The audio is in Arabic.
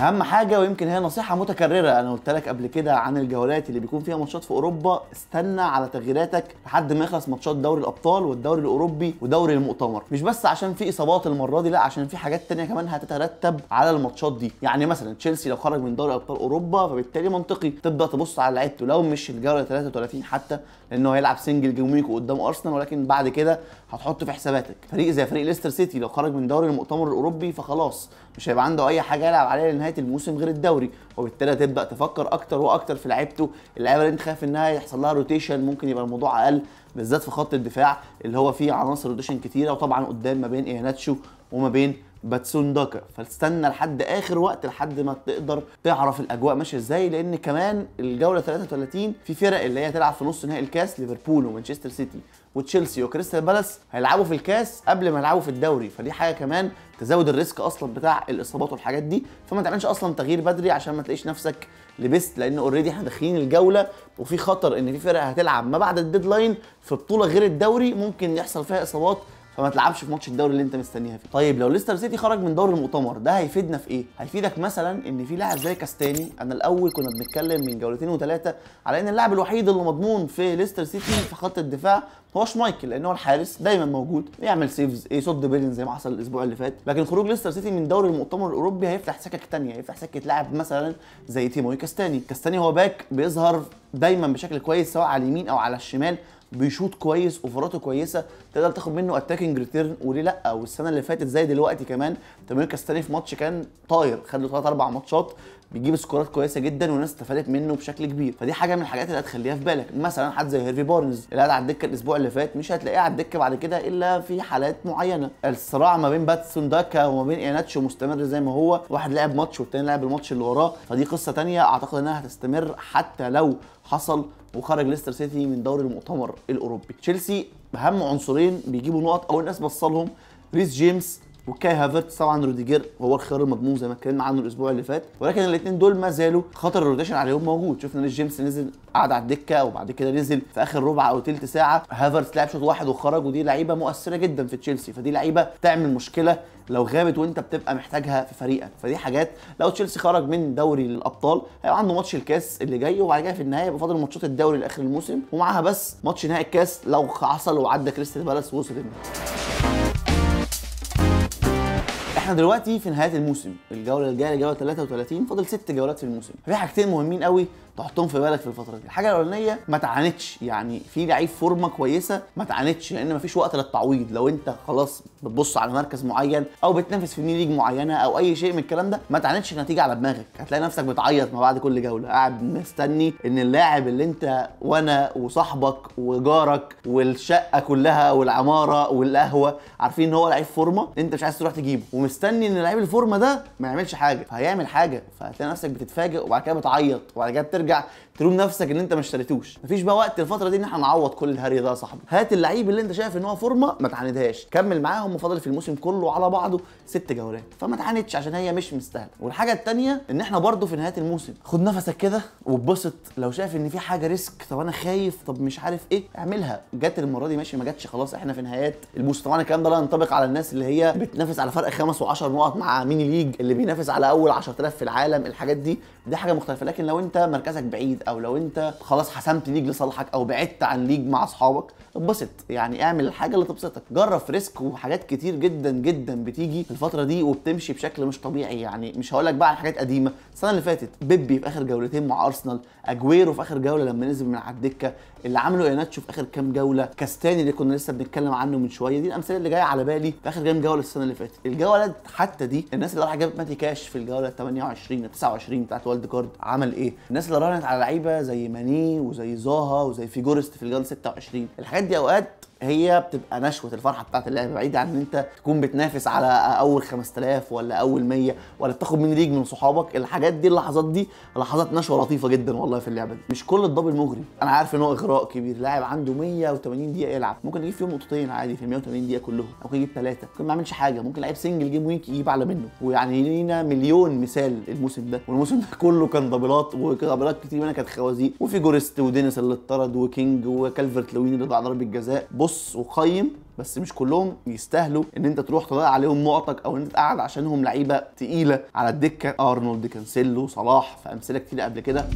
اهم حاجه ويمكن هي نصيحه متكرره انا قلت لك قبل كده عن الجولات اللي بيكون فيها ماتشات في اوروبا استنى على تغييراتك لحد ما يخلص ماتشات دوري الابطال والدوري الاوروبي ودوري المؤتمر مش بس عشان في اصابات المره دي لا عشان في حاجات تانية كمان هتترتب على الماتشات دي يعني مثلا تشيلسي لو خرج من دوري ابطال اوروبا فبالتالي منطقي تبدا تبص على لعيبته لو مش الجوله 33 حتى لانه هيلعب سنجل جيم ويك قدام ارسنال ولكن بعد كده هتحط في حساباتك فريق زي فريق ليستر سيتي لو خرج من دوري المؤتمر الاوروبي فخلاص مش هيبقى عنده اي حاجه يلعب عليها نهايه الموسم غير الدوري وبالتالي هتبدا تفكر اكتر واكتر في لعيبته اللعيبه اللي انت خايف انها يحصل لها روتيشن ممكن يبقى الموضوع اقل بالذات في خط الدفاع اللي هو فيه عناصر روتيشن كتيره وطبعا قدام ما بين ايناتشو وما بين باتسونداكا فاستنى لحد اخر وقت لحد ما تقدر تعرف الاجواء ماشيه ازاي لان كمان الجوله 33 في فرق اللي هي تلعب في نص نهائي الكاس ليفربول ومانشستر سيتي وتشيلسي وكريستال بالاس هيلعبوا في الكاس قبل ما يلعبوا في الدوري فدي حاجه كمان تزود الريسك اصلا بتاع الاصابات والحاجات دي فما تعملش اصلا تغيير بدري عشان ما تلاقيش نفسك لبست لان اوريدي احنا داخلين الجوله وفي خطر ان في فرق هتلعب ما بعد الديدلاين في بطوله غير الدوري ممكن يحصل فيها اصابات فما تلعبش في ماتش الدوري اللي انت مستنيها فيه طيب لو ليستر سيتي خرج من دوري المؤتمر ده هيفيدنا في ايه هيفيدك مثلا ان في لاعب زي كاستاني انا الاول كنا بنتكلم من جولتين وثلاثه على ان اللاعب الوحيد اللي مضمون في ليستر سيتي في خط الدفاع هو شمايكل لان هو الحارس دايما موجود بيعمل سيفز إيه، يصد بيلين زي ما حصل الاسبوع اللي فات لكن خروج ليستر سيتي من دوري المؤتمر الاوروبي هيفتح سكك ثانيه هيفتح سكه لاعب مثلا زي تيموي كاستاني كاستاني هو باك بيظهر دايما بشكل كويس سواء على اليمين او على الشمال بيشوط كويس اوفراته كويسه تقدر تاخد منه اتاكينج ريتيرن وليه لا والسنه اللي فاتت زي دلوقتي كمان تمرير كاستاني في ماتش كان طاير خد له ثلاث اربع ماتشات بيجيب سكورات كويسه جدا والناس استفادت منه بشكل كبير فدي حاجه من الحاجات اللي هتخليها في بالك مثلا حد زي هيرفي بارنز اللي قاعد على الدكه الاسبوع اللي فات مش هتلاقيه على الدكه بعد كده الا في حالات معينه الصراع ما بين باتسون داكا وما بين ايناتشو مستمر زي ما هو واحد لعب ماتش والتاني لعب الماتش اللي وراه فدي قصه ثانيه اعتقد انها هتستمر حتى لو حصل وخرج ليستر سيتي من دوري المؤتمر الاوروبي تشيلسي اهم عنصرين بيجيبوا نقط او الناس بصلهم ريس جيمس وكاي هافرتس طبعا روديجير هو الخيار المضمون زي ما اتكلمنا عنه الاسبوع اللي فات ولكن الاثنين دول ما زالوا خطر الروتيشن عليهم موجود شفنا ريس جيمس نزل قعد على الدكه وبعد كده نزل في اخر ربع او ثلث ساعه هافرتس لعب شوط واحد وخرج ودي لعيبه مؤثره جدا في تشيلسي فدي لعيبه تعمل مشكله لو غابت وانت بتبقى محتاجها في فريقك فدي حاجات لو تشيلسي خرج من دوري الابطال هيبقى عنده ماتش الكاس اللي جاي وبعد كده في النهايه يبقى فاضل ماتشات الدوري لاخر الموسم ومعاها بس ماتش نهائي الكاس لو حصل وعدى كريستال بالاس وصل النهائي احنا دلوقتي في نهايه الموسم الجوله الجايه جوله 33 فاضل ست جولات في الموسم في حاجتين مهمين قوي تحطهم في بالك في الفتره دي الحاجه الاولانيه ما تعانتش يعني في لعيب فورمه كويسه ما تعانتش لان ما فيش وقت للتعويض لو انت خلاص بتبص على مركز معين او بتنافس في ليج معينه او اي شيء من الكلام ده ما تعانتش نتيجه على دماغك هتلاقي نفسك بتعيط ما بعد كل جوله قاعد مستني ان اللاعب اللي انت وانا وصاحبك وجارك والشقه كلها والعماره والقهوه عارفين ان هو لعيب فورمه انت مش عايز تروح تجيبه مستني ان لعيب الفورمه ده ما يعملش حاجه فهيعمل حاجه فهتلاقي نفسك بتتفاجئ وبعد كده بتعيط وبعد كده بترجع تلوم نفسك ان انت ما اشتريتوش مفيش بقى وقت الفتره دي ان احنا نعوض كل الهري ده يا صاحبي هات اللعيب اللي انت شايف ان هو فورمه ما تعاندهاش كمل معاهم وفاضل في الموسم كله على بعضه ست جولات فما تعاندش عشان هي مش مستاهله والحاجه الثانيه ان احنا برده في نهايه الموسم خد نفسك كده واتبسط لو شايف ان في حاجه ريسك طب انا خايف طب مش عارف ايه اعملها جت المره دي ماشي ما جاتش خلاص احنا في نهايات الموسم طبعا الكلام ده لا ينطبق على الناس اللي هي بتنافس على فرق خمس 10 نقط مع ميني ليج اللي بينافس على اول 10000 في العالم الحاجات دي دي حاجه مختلفه لكن لو انت مركزك بعيد او لو انت خلاص حسمت ليج لصالحك او بعدت عن ليج مع اصحابك اتبسط يعني اعمل الحاجه اللي تبسطك جرب ريسك وحاجات كتير جدا جدا بتيجي الفتره دي وبتمشي بشكل مش طبيعي يعني مش هقول لك بقى على حاجات قديمه السنه اللي فاتت بيبي في اخر جولتين مع ارسنال اجويرو في اخر جوله لما نزل من على الدكه اللي عمله ياناتشو في اخر كام جوله كاستاني اللي كنا لسه بنتكلم عنه من شويه دي الامثله اللي جايه على بالي في اخر كام جوله السنه اللي فاتت الجوله حتى دي الناس اللي راحت جابت ماتي كاش في الجوله 28 29 بتاعت والد كارد عمل ايه الناس اللي راهنت على لعيبه زي ماني وزي زاها وزي فيجورست في الجوله 26 الحاجات دي اوقات هي بتبقى نشوه الفرحه بتاعت اللعبه بعيد عن ان انت تكون بتنافس على اول 5000 ولا اول 100 ولا بتاخد من ليج من صحابك الحاجات دي اللحظات دي لحظات نشوه لطيفه جدا والله في اللعبه دي مش كل الدبل مغري انا عارف ان هو اغراء كبير لاعب عنده 180 دقيقه يلعب ممكن يجيب فيهم نقطتين عادي في ال 180 دقيقه كلهم ممكن يجيب ثلاثه ممكن ما يعملش حاجه ممكن لعيب سنجل جيم ويك يجيب اعلى منه ويعني لينا مليون مثال الموسم ده والموسم ده كله كان دبلات ودبلات كتير منها كانت خوازيق وفي جورست ودينيس اللي اتطرد وكينج وكالفرت لوين اللي ضاع ضربه جزاء بص وقيم بس مش كلهم يستاهلوا ان انت تروح تضيع عليهم نقطك او ان انت تقعد عشانهم لعيبه تقيله على الدكه ارنولد كانسيلو صلاح في امثله كتير قبل كده